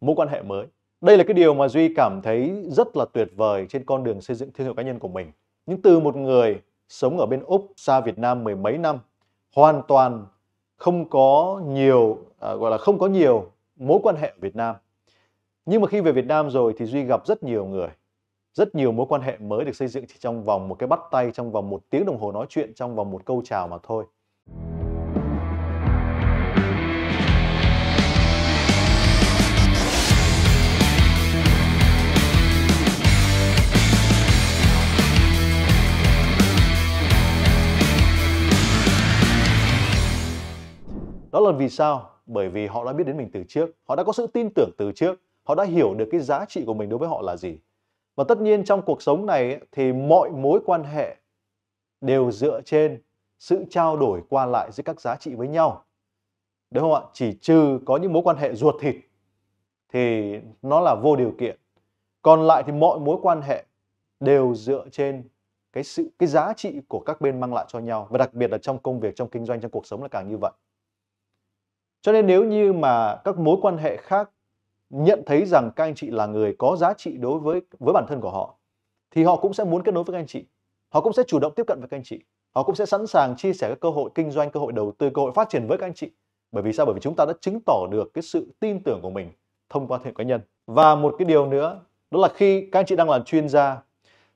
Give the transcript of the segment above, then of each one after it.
mối quan hệ mới. Đây là cái điều mà Duy cảm thấy rất là tuyệt vời trên con đường xây dựng thương hiệu cá nhân của mình. Nhưng từ một người sống ở bên Úc xa Việt Nam mười mấy năm, hoàn toàn không có nhiều à, gọi là không có nhiều mối quan hệ ở Việt Nam. Nhưng mà khi về Việt Nam rồi thì Duy gặp rất nhiều người, rất nhiều mối quan hệ mới được xây dựng chỉ trong vòng một cái bắt tay, trong vòng một tiếng đồng hồ nói chuyện, trong vòng một câu chào mà thôi. Đó là vì sao? Bởi vì họ đã biết đến mình từ trước, họ đã có sự tin tưởng từ trước, họ đã hiểu được cái giá trị của mình đối với họ là gì. Và tất nhiên trong cuộc sống này thì mọi mối quan hệ đều dựa trên sự trao đổi qua lại giữa các giá trị với nhau. Đúng không ạ? Chỉ trừ có những mối quan hệ ruột thịt thì nó là vô điều kiện. Còn lại thì mọi mối quan hệ đều dựa trên cái sự cái giá trị của các bên mang lại cho nhau và đặc biệt là trong công việc, trong kinh doanh, trong cuộc sống là càng như vậy. Cho nên nếu như mà các mối quan hệ khác nhận thấy rằng các anh chị là người có giá trị đối với với bản thân của họ thì họ cũng sẽ muốn kết nối với các anh chị. Họ cũng sẽ chủ động tiếp cận với các anh chị. Họ cũng sẽ sẵn sàng chia sẻ các cơ hội kinh doanh, cơ hội đầu tư, cơ hội phát triển với các anh chị. Bởi vì sao? Bởi vì chúng ta đã chứng tỏ được cái sự tin tưởng của mình thông qua thiện cá nhân. Và một cái điều nữa đó là khi các anh chị đang là chuyên gia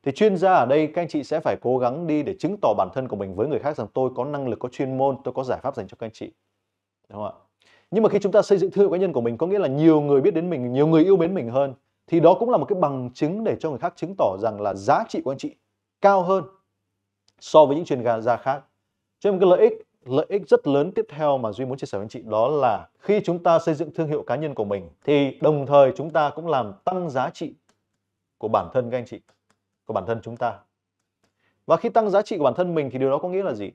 thì chuyên gia ở đây các anh chị sẽ phải cố gắng đi để chứng tỏ bản thân của mình với người khác rằng tôi có năng lực, có chuyên môn, tôi có giải pháp dành cho các anh chị. Đúng không ạ? nhưng mà khi chúng ta xây dựng thương hiệu cá nhân của mình có nghĩa là nhiều người biết đến mình nhiều người yêu mến mình hơn thì đó cũng là một cái bằng chứng để cho người khác chứng tỏ rằng là giá trị của anh chị cao hơn so với những truyền gà gia khác cho nên cái lợi ích lợi ích rất lớn tiếp theo mà duy muốn chia sẻ với anh chị đó là khi chúng ta xây dựng thương hiệu cá nhân của mình thì đồng thời chúng ta cũng làm tăng giá trị của bản thân các anh chị của bản thân chúng ta và khi tăng giá trị của bản thân mình thì điều đó có nghĩa là gì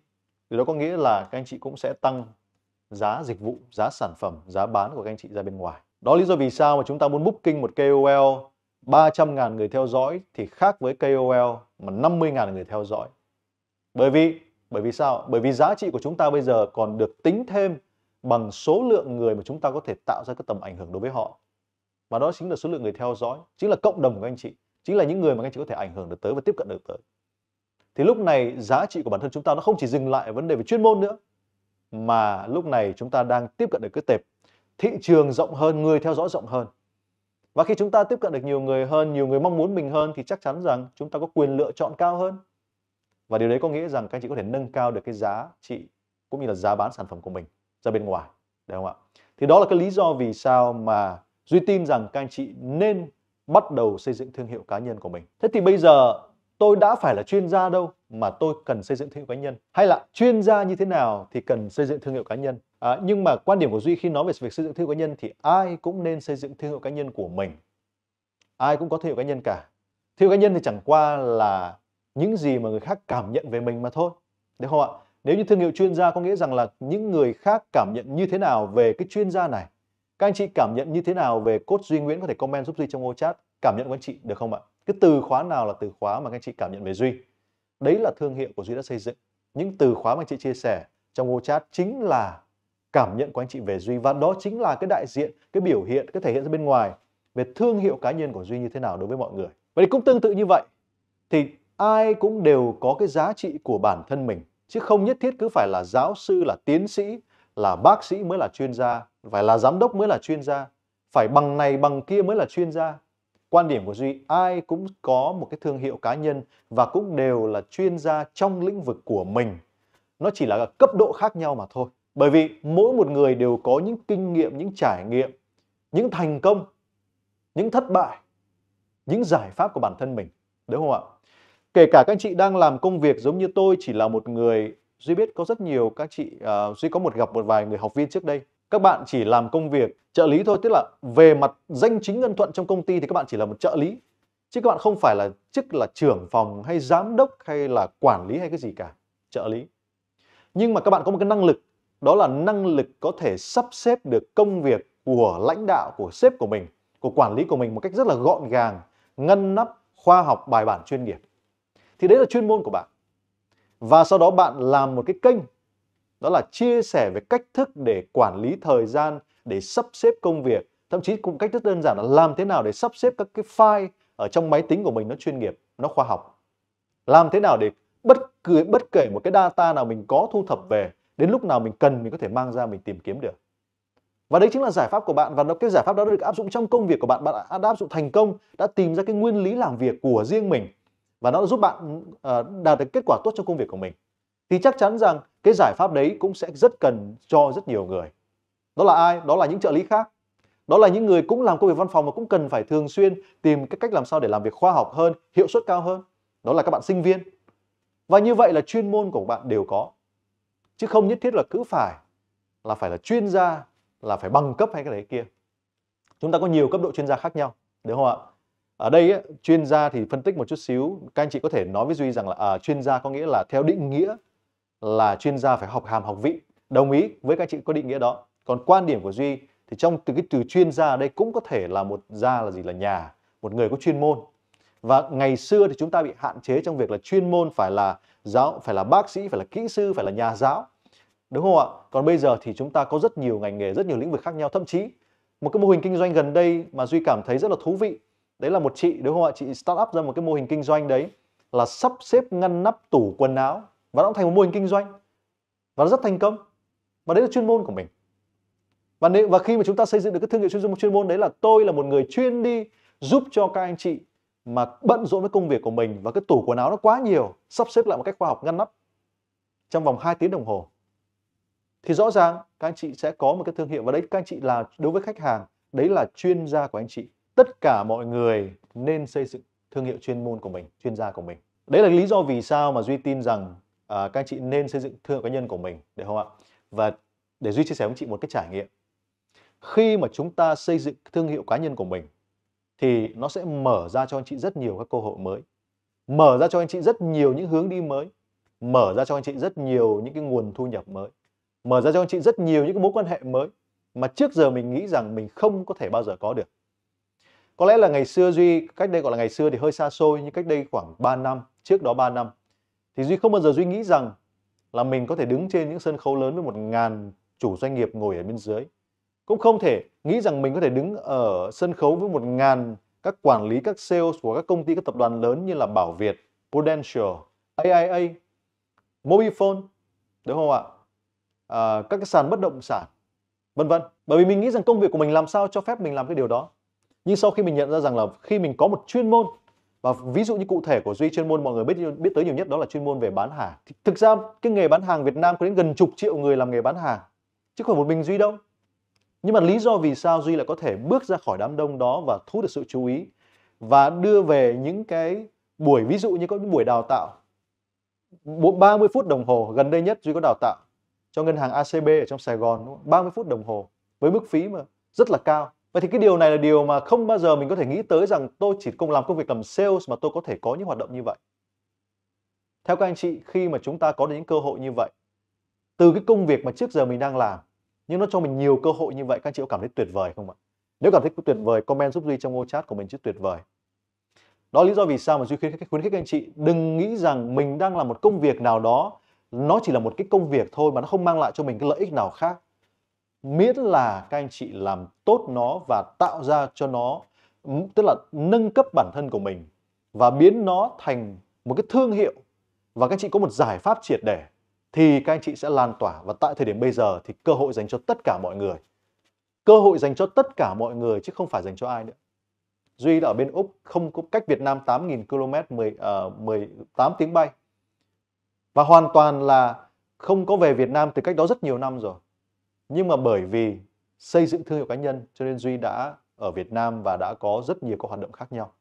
điều đó có nghĩa là các anh chị cũng sẽ tăng giá dịch vụ, giá sản phẩm, giá bán của các anh chị ra bên ngoài. Đó lý do vì sao mà chúng ta muốn booking một KOL 300.000 người theo dõi thì khác với KOL mà 50.000 người theo dõi. Bởi vì bởi vì sao? Bởi vì giá trị của chúng ta bây giờ còn được tính thêm bằng số lượng người mà chúng ta có thể tạo ra cái tầm ảnh hưởng đối với họ. Và đó chính là số lượng người theo dõi, chính là cộng đồng của anh chị, chính là những người mà anh chị có thể ảnh hưởng được tới và tiếp cận được tới. Thì lúc này giá trị của bản thân chúng ta nó không chỉ dừng lại vấn đề về chuyên môn nữa mà lúc này chúng ta đang tiếp cận được cái tệp thị trường rộng hơn, người theo dõi rộng hơn. Và khi chúng ta tiếp cận được nhiều người hơn, nhiều người mong muốn mình hơn thì chắc chắn rằng chúng ta có quyền lựa chọn cao hơn. Và điều đấy có nghĩa rằng các anh chị có thể nâng cao được cái giá trị cũng như là giá bán sản phẩm của mình ra bên ngoài, đúng không ạ? Thì đó là cái lý do vì sao mà Duy tin rằng các anh chị nên bắt đầu xây dựng thương hiệu cá nhân của mình. Thế thì bây giờ tôi đã phải là chuyên gia đâu mà tôi cần xây dựng thương hiệu cá nhân hay là chuyên gia như thế nào thì cần xây dựng thương hiệu cá nhân à, nhưng mà quan điểm của duy khi nói về việc xây dựng thương hiệu cá nhân thì ai cũng nên xây dựng thương hiệu cá nhân của mình ai cũng có thương hiệu cá nhân cả thương hiệu cá nhân thì chẳng qua là những gì mà người khác cảm nhận về mình mà thôi được không ạ nếu như thương hiệu chuyên gia có nghĩa rằng là những người khác cảm nhận như thế nào về cái chuyên gia này các anh chị cảm nhận như thế nào về cốt duy nguyễn có thể comment giúp duy trong ô chat cảm nhận của anh chị được không ạ cái từ khóa nào là từ khóa mà các anh chị cảm nhận về duy đấy là thương hiệu của Duy đã xây dựng. Những từ khóa mà chị chia sẻ trong ô chat chính là cảm nhận của anh chị về Duy và đó chính là cái đại diện, cái biểu hiện, cái thể hiện ra bên ngoài về thương hiệu cá nhân của Duy như thế nào đối với mọi người. Vậy thì cũng tương tự như vậy thì ai cũng đều có cái giá trị của bản thân mình chứ không nhất thiết cứ phải là giáo sư, là tiến sĩ, là bác sĩ mới là chuyên gia, phải là giám đốc mới là chuyên gia, phải bằng này bằng kia mới là chuyên gia Quan điểm của Duy, ai cũng có một cái thương hiệu cá nhân và cũng đều là chuyên gia trong lĩnh vực của mình. Nó chỉ là cấp độ khác nhau mà thôi. Bởi vì mỗi một người đều có những kinh nghiệm, những trải nghiệm, những thành công, những thất bại, những giải pháp của bản thân mình. Đúng không ạ? Kể cả các anh chị đang làm công việc giống như tôi chỉ là một người Duy biết có rất nhiều các chị, uh, Duy có một gặp một vài người học viên trước đây các bạn chỉ làm công việc trợ lý thôi tức là về mặt danh chính ngân thuận trong công ty thì các bạn chỉ là một trợ lý chứ các bạn không phải là chức là trưởng phòng hay giám đốc hay là quản lý hay cái gì cả trợ lý nhưng mà các bạn có một cái năng lực đó là năng lực có thể sắp xếp được công việc của lãnh đạo của sếp của mình của quản lý của mình một cách rất là gọn gàng ngăn nắp khoa học bài bản chuyên nghiệp thì đấy là chuyên môn của bạn và sau đó bạn làm một cái kênh đó là chia sẻ về cách thức để quản lý thời gian để sắp xếp công việc thậm chí cũng cách thức đơn giản là làm thế nào để sắp xếp các cái file ở trong máy tính của mình nó chuyên nghiệp nó khoa học làm thế nào để bất cứ bất kể một cái data nào mình có thu thập về đến lúc nào mình cần mình có thể mang ra mình tìm kiếm được và đấy chính là giải pháp của bạn và nó cái giải pháp đó được áp dụng trong công việc của bạn bạn đã áp dụng thành công đã tìm ra cái nguyên lý làm việc của riêng mình và nó giúp bạn ờ, đạt được kết quả tốt trong công việc của mình thì chắc chắn rằng cái giải pháp đấy cũng sẽ rất cần cho rất nhiều người. Đó là ai? Đó là những trợ lý khác. Đó là những người cũng làm công việc văn phòng mà cũng cần phải thường xuyên tìm cái cách làm sao để làm việc khoa học hơn, hiệu suất cao hơn. Đó là các bạn sinh viên. Và như vậy là chuyên môn của bạn đều có. Chứ không nhất thiết là cứ phải là phải là chuyên gia, là phải bằng cấp hay cái đấy kia. Chúng ta có nhiều cấp độ chuyên gia khác nhau, đúng không ạ? Ở đây chuyên gia thì phân tích một chút xíu, các anh chị có thể nói với Duy rằng là à, chuyên gia có nghĩa là theo định nghĩa là chuyên gia phải học hàm học vị đồng ý với các chị có định nghĩa đó còn quan điểm của duy thì trong từ cái từ chuyên gia ở đây cũng có thể là một gia là gì là nhà một người có chuyên môn và ngày xưa thì chúng ta bị hạn chế trong việc là chuyên môn phải là giáo phải là bác sĩ phải là kỹ sư phải là nhà giáo đúng không ạ còn bây giờ thì chúng ta có rất nhiều ngành nghề rất nhiều lĩnh vực khác nhau thậm chí một cái mô hình kinh doanh gần đây mà duy cảm thấy rất là thú vị đấy là một chị đúng không ạ chị start up ra một cái mô hình kinh doanh đấy là sắp xếp ngăn nắp tủ quần áo và nó cũng thành một mô hình kinh doanh và nó rất thành công và đấy là chuyên môn của mình và nếu và khi mà chúng ta xây dựng được cái thương hiệu chuyên, môn chuyên môn đấy là tôi là một người chuyên đi giúp cho các anh chị mà bận rộn với công việc của mình và cái tủ quần áo nó quá nhiều sắp xếp lại một cách khoa học ngăn nắp trong vòng 2 tiếng đồng hồ thì rõ ràng các anh chị sẽ có một cái thương hiệu và đấy các anh chị là đối với khách hàng đấy là chuyên gia của anh chị tất cả mọi người nên xây dựng thương hiệu chuyên môn của mình chuyên gia của mình đấy là lý do vì sao mà duy tin rằng à, các anh chị nên xây dựng thương hiệu cá nhân của mình được không ạ và để duy chia sẻ với chị một cái trải nghiệm khi mà chúng ta xây dựng thương hiệu cá nhân của mình thì nó sẽ mở ra cho anh chị rất nhiều các cơ hội mới mở ra cho anh chị rất nhiều những hướng đi mới mở ra cho anh chị rất nhiều những cái nguồn thu nhập mới mở ra cho anh chị rất nhiều những cái mối quan hệ mới mà trước giờ mình nghĩ rằng mình không có thể bao giờ có được có lẽ là ngày xưa duy cách đây gọi là ngày xưa thì hơi xa xôi nhưng cách đây khoảng 3 năm trước đó 3 năm thì duy không bao giờ duy nghĩ rằng là mình có thể đứng trên những sân khấu lớn với một ngàn chủ doanh nghiệp ngồi ở bên dưới cũng không thể nghĩ rằng mình có thể đứng ở sân khấu với một ngàn các quản lý các sales của các công ty các tập đoàn lớn như là Bảo Việt, Prudential, AIA, Mobifone, đúng không ạ? À, các cái sàn bất động sản, vân vân. Bởi vì mình nghĩ rằng công việc của mình làm sao cho phép mình làm cái điều đó. Nhưng sau khi mình nhận ra rằng là khi mình có một chuyên môn và ví dụ như cụ thể của duy chuyên môn mọi người biết biết tới nhiều nhất đó là chuyên môn về bán hàng thực ra cái nghề bán hàng việt nam có đến gần chục triệu người làm nghề bán hàng chứ không phải một mình duy đâu nhưng mà lý do vì sao duy lại có thể bước ra khỏi đám đông đó và thu được sự chú ý và đưa về những cái buổi ví dụ như có những buổi đào tạo 30 phút đồng hồ gần đây nhất duy có đào tạo cho ngân hàng acb ở trong sài gòn 30 phút đồng hồ với mức phí mà rất là cao Vậy thì cái điều này là điều mà không bao giờ mình có thể nghĩ tới rằng tôi chỉ cùng làm công việc làm sales mà tôi có thể có những hoạt động như vậy. Theo các anh chị, khi mà chúng ta có được những cơ hội như vậy, từ cái công việc mà trước giờ mình đang làm, nhưng nó cho mình nhiều cơ hội như vậy, các anh chị có cảm thấy tuyệt vời không ạ? Nếu cảm thấy tuyệt vời, comment giúp Duy trong ô chat của mình chứ tuyệt vời. Đó lý do vì sao mà Duy khuyến khích, khuyến khích anh chị đừng nghĩ rằng mình đang làm một công việc nào đó, nó chỉ là một cái công việc thôi mà nó không mang lại cho mình cái lợi ích nào khác miễn là các anh chị làm tốt nó và tạo ra cho nó ừ, tức là nâng cấp bản thân của mình và biến nó thành một cái thương hiệu và các anh chị có một giải pháp triệt để thì các anh chị sẽ lan tỏa và tại thời điểm bây giờ thì cơ hội dành cho tất cả mọi người cơ hội dành cho tất cả mọi người chứ không phải dành cho ai nữa Duy là ở bên Úc không có cách Việt Nam 8.000 km 10, uh, 18 tiếng bay và hoàn toàn là không có về Việt Nam từ cách đó rất nhiều năm rồi nhưng mà bởi vì xây dựng thương hiệu cá nhân cho nên duy đã ở việt nam và đã có rất nhiều các hoạt động khác nhau